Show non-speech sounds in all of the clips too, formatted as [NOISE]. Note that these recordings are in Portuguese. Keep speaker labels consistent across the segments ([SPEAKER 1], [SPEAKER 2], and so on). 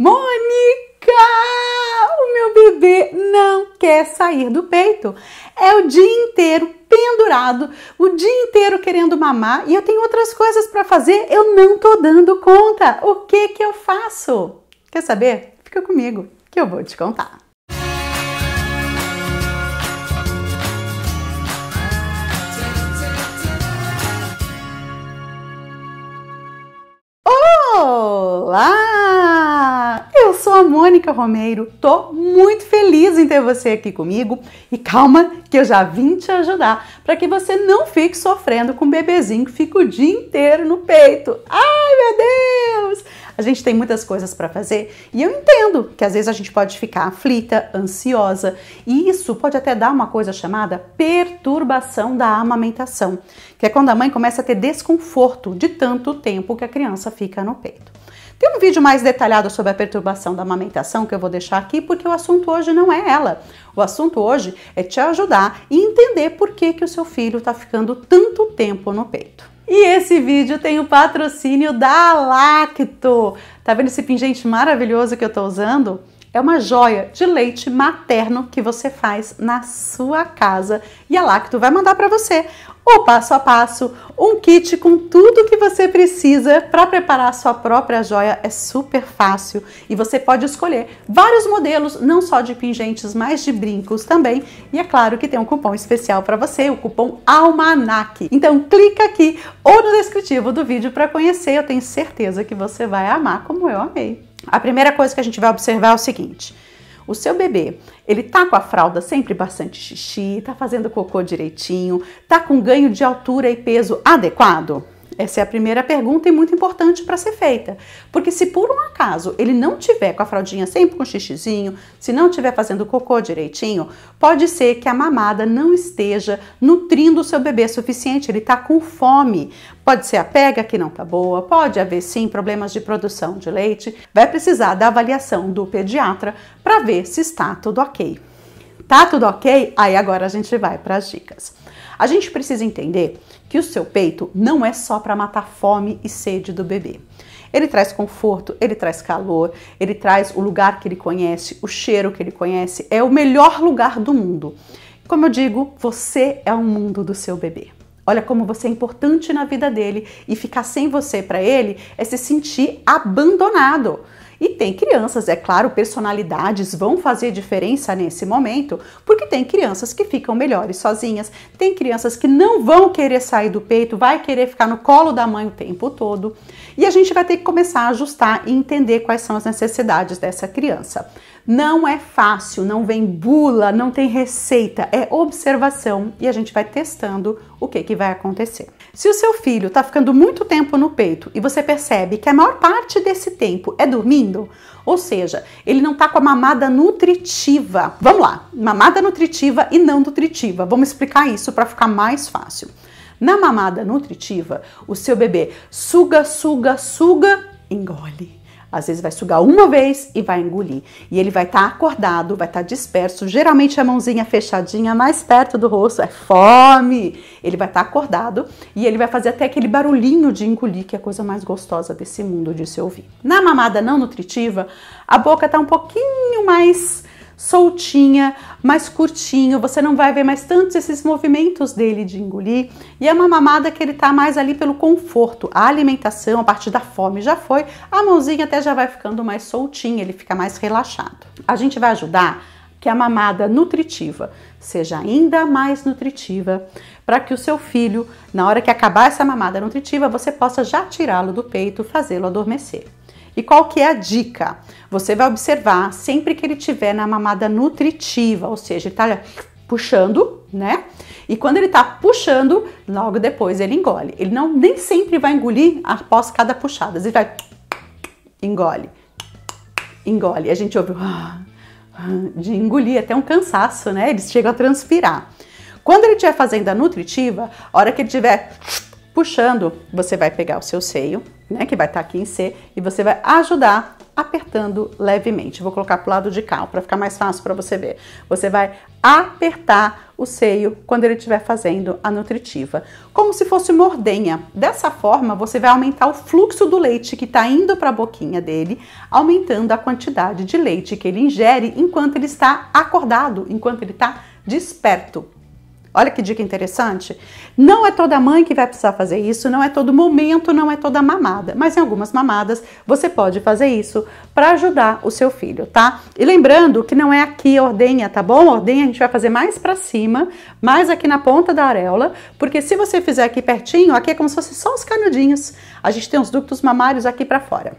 [SPEAKER 1] Mônica, o meu bebê não quer sair do peito. É o dia inteiro pendurado, o dia inteiro querendo mamar e eu tenho outras coisas para fazer, eu não tô dando conta. O que que eu faço? Quer saber? Fica comigo que eu vou te contar. sou a Mônica Romeiro, tô muito feliz em ter você aqui comigo e calma que eu já vim te ajudar para que você não fique sofrendo com um bebezinho que fica o dia inteiro no peito. Ai meu Deus! A gente tem muitas coisas para fazer e eu entendo que às vezes a gente pode ficar aflita, ansiosa e isso pode até dar uma coisa chamada perturbação da amamentação, que é quando a mãe começa a ter desconforto de tanto tempo que a criança fica no peito. Tem um vídeo mais detalhado sobre a perturbação da amamentação que eu vou deixar aqui, porque o assunto hoje não é ela. O assunto hoje é te ajudar e entender por que, que o seu filho está ficando tanto tempo no peito. E esse vídeo tem o patrocínio da Lacto. Tá vendo esse pingente maravilhoso que eu tô usando? é uma joia de leite materno que você faz na sua casa e a Lacto vai mandar para você o passo a passo, um kit com tudo que você precisa para preparar a sua própria joia é super fácil e você pode escolher vários modelos, não só de pingentes, mas de brincos também. E é claro que tem um cupom especial para você, o cupom Almanac. Então clica aqui ou no descritivo do vídeo para conhecer, eu tenho certeza que você vai amar como eu amei. A primeira coisa que a gente vai observar é o seguinte: o seu bebê, ele tá com a fralda sempre bastante xixi, tá fazendo cocô direitinho, tá com ganho de altura e peso adequado? Essa é a primeira pergunta e muito importante para ser feita. Porque se por um acaso ele não tiver com a fraldinha sempre com xixizinho, se não tiver fazendo cocô direitinho, pode ser que a mamada não esteja nutrindo o seu bebê suficiente, ele está com fome. Pode ser a pega que não está boa, pode haver sim problemas de produção de leite. Vai precisar da avaliação do pediatra para ver se está tudo ok. Tá tudo ok? Aí agora a gente vai para as dicas. A gente precisa entender que o seu peito não é só para matar fome e sede do bebê. Ele traz conforto, ele traz calor, ele traz o lugar que ele conhece, o cheiro que ele conhece, é o melhor lugar do mundo. Como eu digo, você é o mundo do seu bebê. Olha como você é importante na vida dele e ficar sem você para ele é se sentir abandonado. E tem crianças, é claro, personalidades vão fazer diferença nesse momento, porque tem crianças que ficam melhores sozinhas, tem crianças que não vão querer sair do peito, vai querer ficar no colo da mãe o tempo todo. E a gente vai ter que começar a ajustar e entender quais são as necessidades dessa criança. Não é fácil, não vem bula, não tem receita, é observação e a gente vai testando o que, que vai acontecer. Se o seu filho está ficando muito tempo no peito e você percebe que a maior parte desse tempo é dormindo, ou seja, ele não está com a mamada nutritiva. Vamos lá, mamada nutritiva e não nutritiva. Vamos explicar isso para ficar mais fácil. Na mamada nutritiva, o seu bebê suga, suga, suga, engole às vezes vai sugar uma vez e vai engolir. E ele vai estar tá acordado, vai estar tá disperso, geralmente a mãozinha fechadinha mais perto do rosto, é fome. Ele vai estar tá acordado e ele vai fazer até aquele barulhinho de engolir, que é a coisa mais gostosa desse mundo de se ouvir. Na mamada não nutritiva, a boca está um pouquinho mais soltinha, mais curtinho, você não vai ver mais tantos esses movimentos dele de engolir. E é uma mamada que ele tá mais ali pelo conforto. A alimentação, a parte da fome já foi, a mãozinha até já vai ficando mais soltinha, ele fica mais relaxado. A gente vai ajudar que a mamada nutritiva seja ainda mais nutritiva, para que o seu filho, na hora que acabar essa mamada nutritiva, você possa já tirá-lo do peito, fazê-lo adormecer. E qual que é a dica? Você vai observar sempre que ele tiver na mamada nutritiva, ou seja, ele tá puxando, né? E quando ele tá puxando, logo depois ele engole. Ele não nem sempre vai engolir após cada puxada. Ele vai engole. Engole. A gente ouve [GASPS] de engolir até um cansaço, né? Ele chega a transpirar. Quando ele estiver fazendo a nutritiva, a hora que ele tiver Puxando, você vai pegar o seu seio, né, que vai estar tá aqui em C, e você vai ajudar apertando levemente. Vou colocar pro lado de cá, para ficar mais fácil para você ver. Você vai apertar o seio quando ele estiver fazendo a nutritiva, como se fosse uma ordenha. Dessa forma, você vai aumentar o fluxo do leite que está indo para a boquinha dele, aumentando a quantidade de leite que ele ingere enquanto ele está acordado, enquanto ele está desperto. Olha que dica interessante. Não é toda mãe que vai precisar fazer isso, não é todo momento, não é toda mamada, mas em algumas mamadas você pode fazer isso para ajudar o seu filho, tá? E lembrando que não é aqui ordenha, tá bom? Ordenha a gente vai fazer mais para cima, mais aqui na ponta da areola, porque se você fizer aqui pertinho, aqui é como se fosse só os canudinhos. A gente tem os ductos mamários aqui para fora.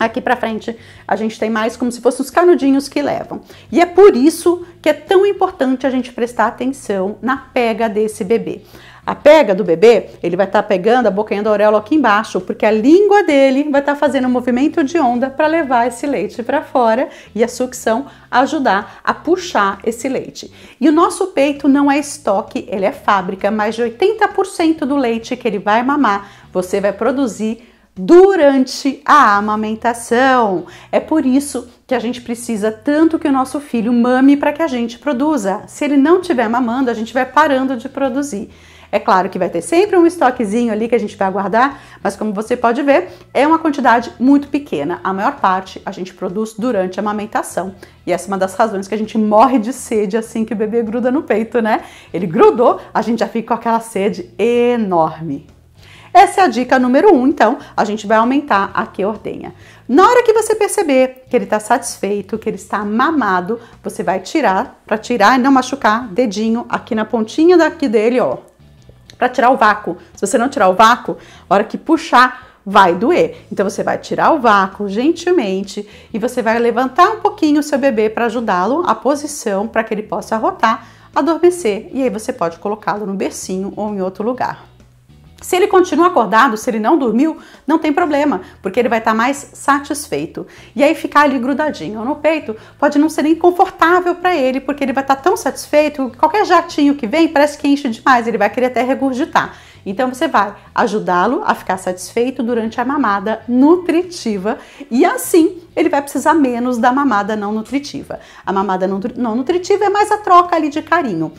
[SPEAKER 1] Aqui para frente a gente tem mais como se fossem os canudinhos que levam. E é por isso que é tão importante a gente prestar atenção na pega desse bebê. A pega do bebê, ele vai estar tá pegando a boquinha da auréola aqui embaixo, porque a língua dele vai estar tá fazendo um movimento de onda para levar esse leite para fora e a sucção ajudar a puxar esse leite. E o nosso peito não é estoque, ele é fábrica. Mais de 80% do leite que ele vai mamar, você vai produzir durante a amamentação. É por isso que a gente precisa tanto que o nosso filho mame para que a gente produza. Se ele não estiver mamando, a gente vai parando de produzir. É claro que vai ter sempre um estoquezinho ali que a gente vai aguardar, mas como você pode ver, é uma quantidade muito pequena. A maior parte a gente produz durante a amamentação. E essa é uma das razões que a gente morre de sede assim que o bebê gruda no peito, né? Ele grudou, a gente já fica com aquela sede enorme. Essa é a dica número um, então, a gente vai aumentar a que ordenha. Na hora que você perceber que ele está satisfeito, que ele está mamado, você vai tirar, para tirar e não machucar, dedinho aqui na pontinha daqui dele, ó, para tirar o vácuo. Se você não tirar o vácuo, a hora que puxar, vai doer. Então você vai tirar o vácuo gentilmente e você vai levantar um pouquinho o seu bebê para ajudá-lo a posição para que ele possa rotar, adormecer e aí você pode colocá-lo no bercinho ou em outro lugar. Se ele continua acordado, se ele não dormiu, não tem problema, porque ele vai estar tá mais satisfeito. E aí ficar ali grudadinho no peito pode não ser nem confortável para ele, porque ele vai estar tá tão satisfeito que qualquer jatinho que vem parece que enche demais, ele vai querer até regurgitar. Então você vai ajudá-lo a ficar satisfeito durante a mamada nutritiva e assim ele vai precisar menos da mamada não nutritiva. A mamada não nutritiva é mais a troca ali de carinho.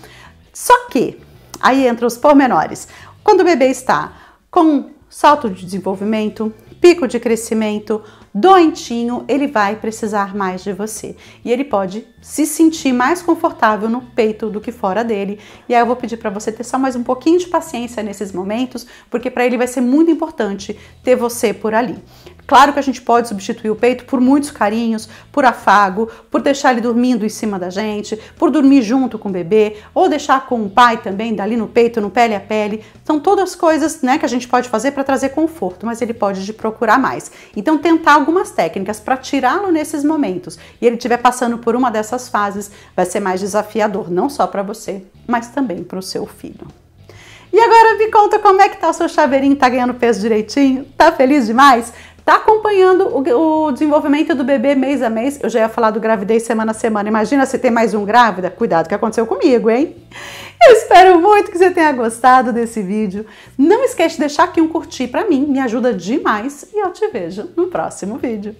[SPEAKER 1] Só que aí entra os pormenores. Quando o bebê está com salto de desenvolvimento, pico de crescimento, doentinho, ele vai precisar mais de você. E ele pode se sentir mais confortável no peito do que fora dele. E aí eu vou pedir para você ter só mais um pouquinho de paciência nesses momentos, porque para ele vai ser muito importante ter você por ali. Claro que a gente pode substituir o peito por muitos carinhos, por afago, por deixar ele dormindo em cima da gente, por dormir junto com o bebê, ou deixar com o pai também, dali no peito, no pele a pele. São todas coisas né, que a gente pode fazer para trazer conforto, mas ele pode te procurar mais. Então, tentar algumas técnicas para tirá-lo nesses momentos e ele estiver passando por uma dessas fases, vai ser mais desafiador, não só para você, mas também para o seu filho. E agora me conta como é que tá o seu chaveirinho, tá ganhando peso direitinho? Tá feliz demais? está acompanhando o, o, desenvolvimento do bebê mês a mês. Eu já ia falar do gravidez semana a semana. Imagina se tem mais um grávida. Cuidado que aconteceu comigo, hein? Eu espero muito que você tenha gostado desse vídeo. Não esquece de deixar aqui um curtir para mim, me ajuda demais. E eu te vejo no próximo vídeo.